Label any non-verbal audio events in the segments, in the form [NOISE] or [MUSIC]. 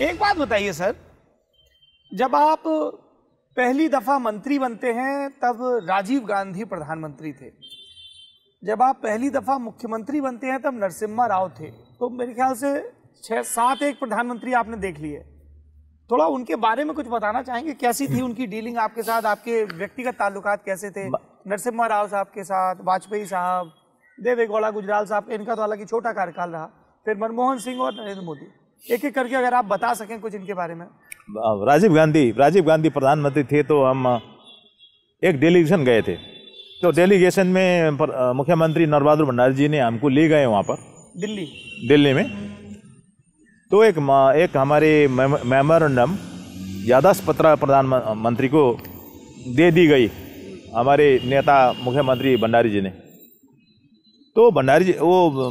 एक बात बताइए सर जब आप पहली दफ़ा मंत्री बनते हैं तब राजीव गांधी प्रधानमंत्री थे जब आप पहली दफ़ा मुख्यमंत्री बनते हैं तब नरसिम्हा राव थे तो मेरे ख्याल से छः सात एक प्रधानमंत्री आपने देख लिए थोड़ा उनके बारे में कुछ बताना चाहेंगे कैसी थी उनकी डीलिंग आपके साथ आपके व्यक्तिगत ताल्लुकात कैसे थे नरसिम्हा राव साहब के साथ वाजपेयी साहब देवे गौड़ा गुजराल साहब इनका तो हालांकि छोटा कार्यकाल रहा फिर मनमोहन सिंह और नरेंद्र मोदी एक एक करके अगर आप बता सकें कुछ इनके बारे में राजीव गांधी राजीव गांधी प्रधानमंत्री थे तो हम एक डेलीगेशन गए थे तो डेलीगेशन में मुख्यमंत्री नरबहादुर भंडारी जी ने हमको ले गए वहाँ पर दिल्ली दिल्ली में तो एक एक हमारे मेमोरेंडम यादाश्त पत्र प्रधानमंत्री को दे दी गई हमारे नेता मुख्यमंत्री भंडारी जी ने तो भंडारी जी वो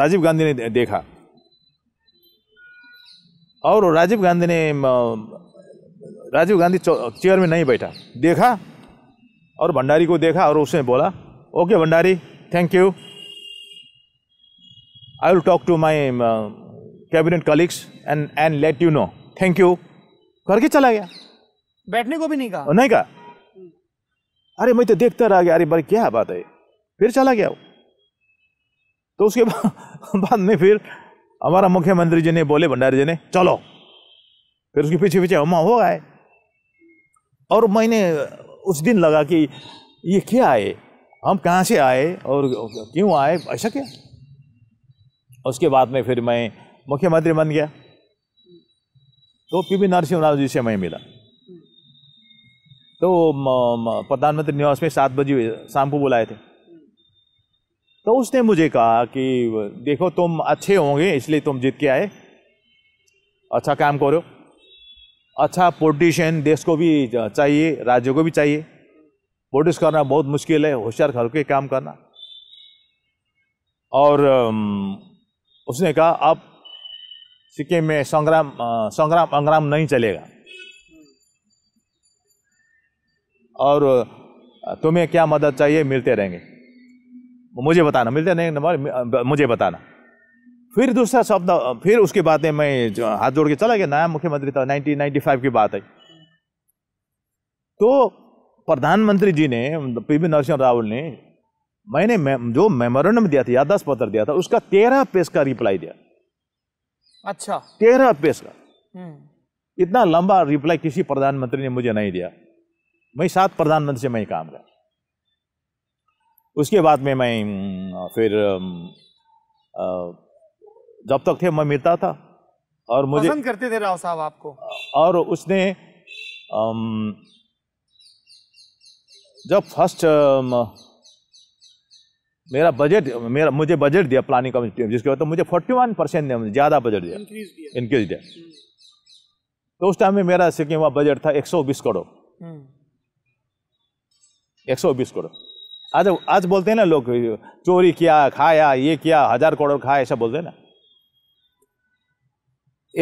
राजीव गांधी ने देखा और राजीव गांधी ने राजीव गांधी चेयर में नहीं बैठा देखा और भंडारी को देखा और उसने बोला okay Bhandari thank you I will talk to my cabinet colleagues and and let you know thank you करके चला गया बैठने को भी नहीं कहा नहीं कहा अरे मैं तो देखता रह गया अरे भाई क्या बात है फिर चला गया वो तो उसके बाद में फिर हमारा मुख्यमंत्री जी ने बोले भंडारी जी ने चलो फिर उसके पीछे पीछे हम हो गए और मैंने उस दिन लगा कि ये क्या आए हम कहाँ से आए और क्यों आए ऐसा क्या उसके बाद में फिर मैं मुख्यमंत्री बन गया तो पी वी नरसिंह राव जी से मैं मिला तो प्रधानमंत्री निवास में सात बजे शाम को बुलाए थे तो उसने मुझे कहा कि देखो तुम अच्छे होंगे इसलिए तुम जीत के आए अच्छा काम करो अच्छा पोलिटिशियन देश को भी चाहिए राज्य को भी चाहिए पोलिटिक्स करना बहुत मुश्किल है होशियार घर के काम करना और उसने कहा अब सिक्किम में संग्राम संग्राम अंग्राम नहीं चलेगा और तुम्हें क्या मदद चाहिए मिलते रहेंगे मुझे बताना मिलते नहीं नंबर मुझे बताना फिर दूसरा शब्द फिर उसके बाद मैं हाथ जोड़ के चला गया नया मुख्यमंत्री था नाइनटीन नाइन्टी फाइव की बात है तो प्रधानमंत्री जी ने पीवी नरसिंह रावल ने मैंने जो मेमोरेंडम दिया था याददाश्त पत्र दिया था उसका तेरह पेज का रिप्लाई दिया अच्छा तेरह पेज का हम्म। इतना लंबा रिप्लाई किसी प्रधानमंत्री ने मुझे नहीं दिया मैं सात प्रधानमंत्री से मैं काम किया उसके बाद में मैं फिर जब तक थे मैं मिलता था और मुझे पसंद करते थे राव साहब आपको और उसने जब फर्स्ट मेरा बजट मेरा मुझे बजट दिया प्लानिंग कमिटी में जिसके बाद तो मुझे फोर्टी वन परसेंट ने ज़्यादा बजट दिया इंक्रीज दिया हम्म। तो उस टाइम में मेरा सिक्किम का बजट था एक सौ बीस करोड़ हम्म। एक सौ बीस करोड़ आज आज बोलते हैं ना लोग चोरी किया खाया ये किया हजार करोड़ खाया ऐसा बोलते हैं ना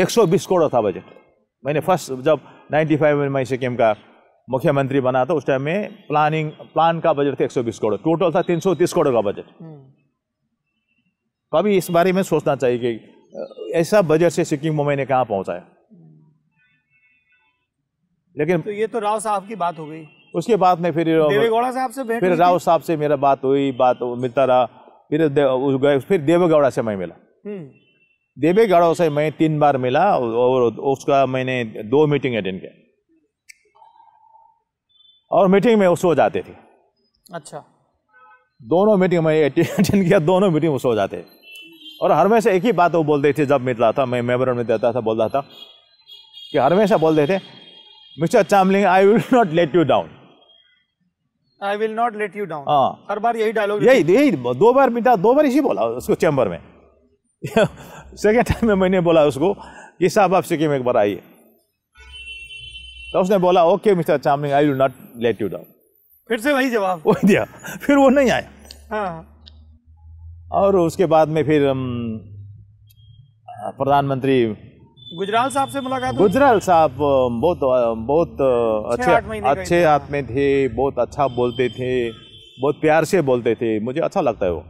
120 करोड़ था बजट मैंने फर्स्ट जब 95 में मैं सिक्किम का मुख्यमंत्री बना तो था उस टाइम में प्लानिंग प्लान का बजट था 120 करोड़ टोटल था 330 करोड़ का बजट हम्म। कभी इस बारे में सोचना चाहिए कि ऐसा बजट से सिक्किम को मैंने कहाँ पहुँचाया है हम्म। लेकिन तो ये तो राव साहब की बात हो गई उसके बाद में फिर देवेगौड़ा साहब से फिर राव साहब से मेरा बात हुई बात मिलता रहा फिर फिर देवेगौड़ा से मैं मिला हम्म। देवेगौड़ा से मैं तीन बार मिला और उसका मैंने दो मीटिंग अटेंड किया और मीटिंग में वो सो जाते थे अच्छा दोनों मीटिंग में अटेंड किया दोनों मीटिंग उस सो जाते थे और हर हमेशा एक ही बात वो बोलते थे जब मिलता था मैं मेबर में देता था बोलता था कि हमेशा बोलते थे mister Chamling I will not let you down I will not let you down हाँ हर बार यही डायलॉग यही यही दो बार मिटा दो बार इसी बोला उसको चैम्बर में सेकेंड [LAUGHS] टाइम में मैंने बोला उसको कि साहब आप सिक्किम एक बार आइए तो उसने बोला okay mister Chamling I will not let you down फिर से वही जवाब वही दिया फिर वो नहीं आया हाँ। और उसके बाद में फिर प्रधानमंत्री गुजराल साहब से मुलाकात गुजराल साहब बहुत बहुत अच्छे अच्छे आत्मे थे बहुत अच्छा बोलते थे बहुत प्यार से बोलते थे मुझे अच्छा लगता है वो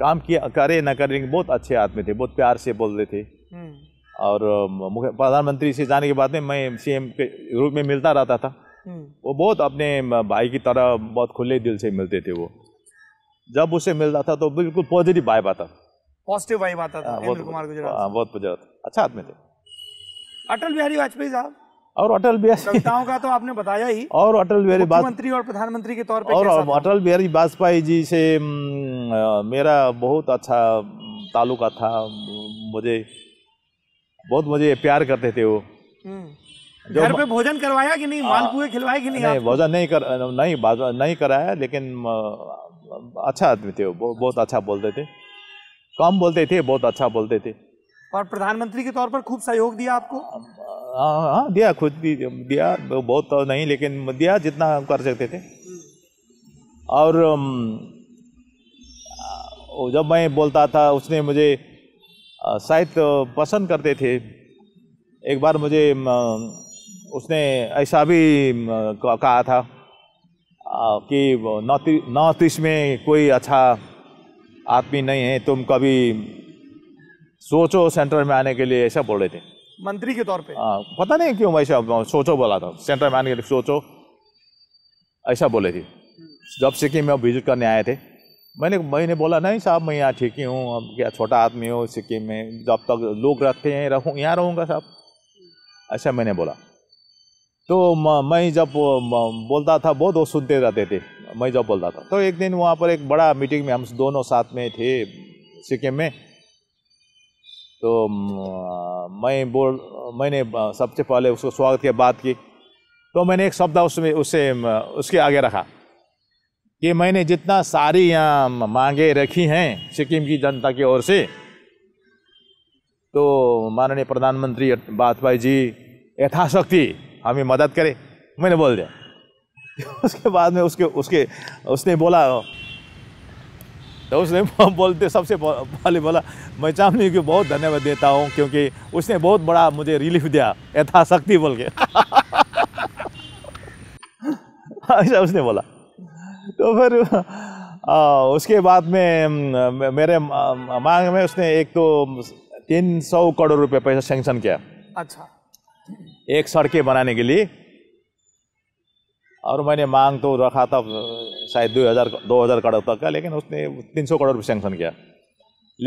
काम किया करे ना करे बहुत अच्छे आदमी थे बहुत प्यार से बोलते थे हम्म। और प्रधानमंत्री से जाने के बाद में मैं सीएम के रूप में मिलता रहता था हम्म। वो बहुत अपने भाई की तरह बहुत खुले दिल से मिलते थे वो जब उससे मिलता था तो बिल्कुल पॉजिटिव वाइब आता पॉजिटिव वाइब आता था हाँ, बहुत कुमार गुजरात हाँ, बहुत अच्छा आदमी थे अटल बिहारी वाजपेयी साहब और अटल बिहारी का तो आपने बताया ही [LAUGHS] और अटल बिहारी मंत्री और प्रधानमंत्री के तौर पर और अटल बिहारी वाजपेयी जी से मेरा बहुत अच्छा ताल्लुका था मुझे बहुत मुझे प्यार करते थे वो हम्म। घर पे भोजन करवाया कि नहीं हाँ। मालपुए खिलवाए कि नहीं, नहीं भोजन नहीं कर नहीं नहीं कराया लेकिन अच्छा आदमी थे वो बहुत अच्छा बोलते थे कम बोलते थे बहुत अच्छा बोलते थे और प्रधानमंत्री के तौर पर खूब सहयोग दिया आपको हाँ, हाँ, हाँ दिया खुद भी दिया बहुत तो नहीं लेकिन दिया जितना कर सकते थे और जब मैं बोलता था उसने मुझे साहित्य तो पसंद करते थे एक बार मुझे उसने ऐसा भी कहा था कि नॉर्थ नॉर्थ ईस्ट में कोई अच्छा आदमी नहीं है तुम कभी सोचो सेंटर में आने के लिए ऐसा बोल रहे थे मंत्री के तौर पे आ, हाँ, पता नहीं क्यों ऐसा सोचो बोला था सेंटर में आने के लिए सोचो ऐसा बोले थे जब सिक्किम में विजिट करने आए थे मैंने मैंने बोला नहीं साहब मैं यहाँ ठीक ही हूँ अब क्या छोटा आदमी हो सिक्किम में जब तक लोग रखते हैं रहूँ यहाँ रहूँगा साहब ऐसा मैंने बोला तो मैं जब बोलता था बहुत वो सुनते रहते थे मैं जब बोलता था तो एक दिन वहाँ पर एक बड़ा मीटिंग में हम दोनों साथ में थे सिक्किम में तो मैं बोल मैंने सबसे पहले उसको स्वागत किया बात की तो मैंने एक शब्द उसमें उसे उसके आगे रखा कि मैंने जितना सारी यहाँ मांगे रखी हैं सिक्किम की जनता की ओर से तो माननीय प्रधानमंत्री वाजपेयी जी यथाशक्ति हमें मदद करें मैंने बोल दिया [LAUGHS] उसके बाद में उसके उसके उसने बोला तो उसने [LAUGHS] बोलते सबसे पहले बोला मैं चामनी को बहुत धन्यवाद देता हूँ क्योंकि उसने बहुत बड़ा मुझे रिलीफ दिया यथाशक्ति बोल के [LAUGHS] ऐसा उसने बोला तो फिर आ, उसके बाद में मेरे मांग में उसने एक तो तीन सौ करोड़ रुपए पैसा सेंक्शन किया अच्छा एक सड़कें बनाने के लिए और मैंने मांग तो रखा था शायद दो हज़ार दो हज़ार करोड़ तक का लेकिन उसने तीन सौ करोड़ सेंक्शन किया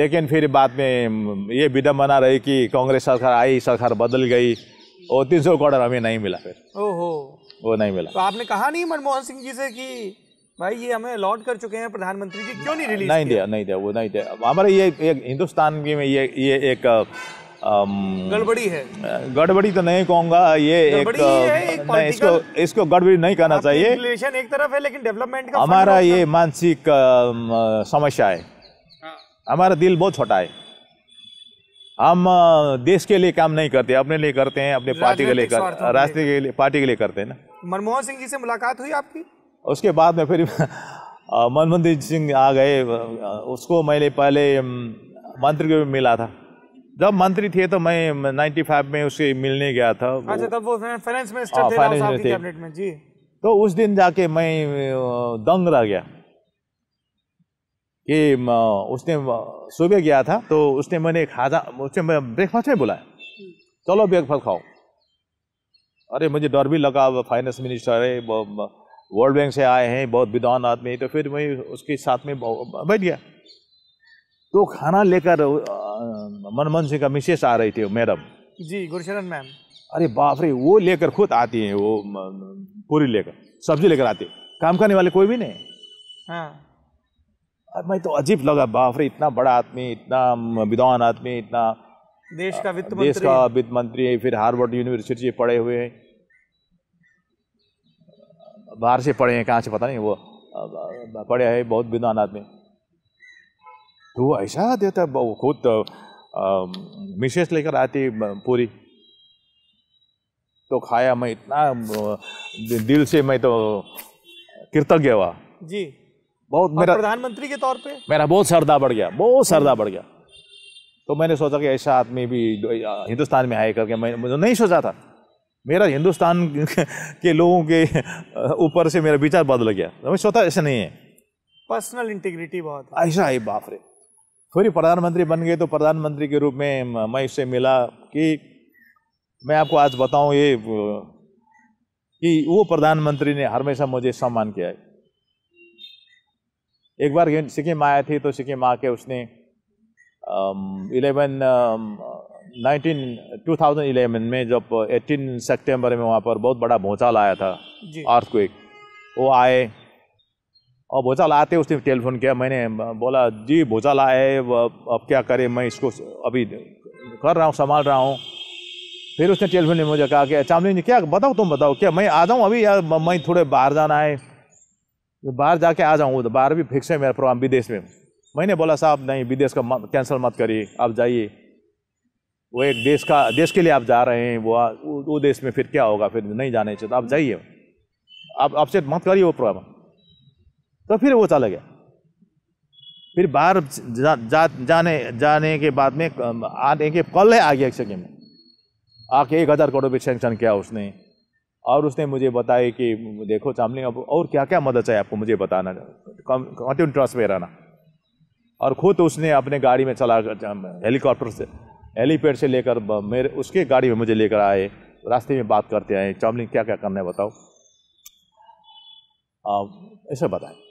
लेकिन फिर बाद में ये विडम्बना रही कि कांग्रेस सरकार आई सरकार बदल गई और तीन सौ करोड़ हमें नहीं मिला फिर ओहो वो नहीं मिला तो आपने कहा नहीं मनमोहन सिंह जी से कि भाई ये हमें अलॉट कर चुके हैं प्रधानमंत्री जी क्यों नहीं रिलीज नहीं दिया नहीं दिया वो नहीं दिया हमारे ये एक हिंदुस्तान में ये ये एक गड़बड़ी है गड़बड़ी तो नहीं कहूंगा ये एक, एक नहीं, इसको इसको गड़बड़ी नहीं कहना चाहिए एक तरफ है लेकिन डेवलपमेंट का हमारा ये मानसिक समस्या है हाँ। हमारा दिल बहुत छोटा है हम देश के लिए काम नहीं करते अपने लिए करते हैं अपने पार्टी के लिए कर के लिए पार्टी के लिए करते हैं ना मनमोहन सिंह जी से मुलाकात हुई आपकी उसके बाद में फिर मनमोहन सिंह आ गए उसको मैंने पहले मंत्री को मिला था जब मंत्री थे तो मैं 95 में उसे मिलने गया था अच्छा तब वो फाइनेंस मिनिस्टर हाँ, थे फाइनेंस कैबिनेट में जी तो उस दिन जाके मैं दंग रह गया कि उसने सुबह गया था तो उसने मैंने खाजा उसने ब्रेकफास्ट में बुलाया चलो ब्रेकफास्ट खाओ अरे मुझे डर भी लगा फाइनेंस मिनिस्टर है वर्ल्ड बैंक से आए हैं बहुत विद्वान आदमी तो फिर मैं उसके साथ में बैठ गया तो खाना लेकर मनमोहन सिंह का मिसेस आ रही थी मैडम जी गुरशरण मैम अरे बाप रे वो लेकर खुद आती हैं वो पूरी लेकर सब्जी लेकर आती काम करने वाले कोई भी नहीं हाँ मैं तो अजीब लगा बाप रे इतना बड़ा आदमी इतना विद्वान आदमी इतना देश का वित्त देश का वित्त मंत्री फिर हार्वर्ड यूनिवर्सिटी पढ़े हुए हैं बाहर से पढ़े हैं कहाँ से पता नहीं वो पढ़े है बहुत विद्वान आदमी तो ऐसा देता वो खुद तो मिशेस लेकर आती पूरी तो खाया मैं इतना दिल से मैं तो कृतज्ञ हुआ जी बहुत मेरा प्रधानमंत्री के तौर पे मेरा बहुत सरदा बढ़ गया बहुत सरदा बढ़ गया तो मैंने सोचा कि ऐसा आदमी भी हिंदुस्तान में आए करके मैं मुझे नहीं सोचा था मेरा हिंदुस्तान [LAUGHS] के लोगों के ऊपर से मेरा विचार बदल गया तो मैं सोचा ऐसा नहीं है पर्सनल इंटीग्रिटी बहुत ऐसा है बाप रे फिर प्रधानमंत्री बन गए तो प्रधानमंत्री के रूप में मैं इससे मिला कि मैं आपको आज बताऊं ये कि वो प्रधानमंत्री ने हमेशा मुझे सम्मान किया है एक बार सिक्किम आया थे तो सिक्किम आके उसने eleven nineteen two thousand eleven में जब एटीन सितंबर में वहाँ पर बहुत बड़ा भूचाल आया था अर्थ को वो आए और भोचाल आते उसने टेलीफोन किया मैंने बोला जी भोचाल आए अब क्या करें मैं इसको अभी कर रहा हूँ संभाल रहा हूँ फिर उसने टेलीफोन में मुझे कहा कि चामनी जी क्या बताओ तुम बताओ क्या मैं आ जाऊँ अभी यार मैं थोड़े बाहर जाना है तो बाहर जाके आ जाऊँ तो बाहर भी फिक्स है मेरा प्रोग्राम विदेश में मैंने बोला साहब नहीं विदेश का कैंसिल मत करिए आप जाइए वो एक देश का देश के लिए आप जा रहे हैं वो वो देश में फिर क्या होगा फिर नहीं जाने चाहिए तो आप जाइए आप अपसेट मत करिए वो प्रोग्राम तो फिर वो चला गया फिर बाहर जा, जा, जाने जाने के बाद में आने के कल है आ गया एक सेकेंड में आके एक हज़ार करोड़ रुपये सेंक्शन किया उसने और उसने मुझे बताया कि देखो चामलिंग अब और क्या क्या मदद चाहिए आपको मुझे बताना कंटिन्यू ट्रस्ट में रहना और खुद उसने अपने गाड़ी में चला हेलीकॉप्टर से हेलीपैड से लेकर मेरे उसके गाड़ी में मुझे लेकर आए रास्ते में बात करते आए चामलिंग क्या क्या करना है बताओ ऐसा बताएं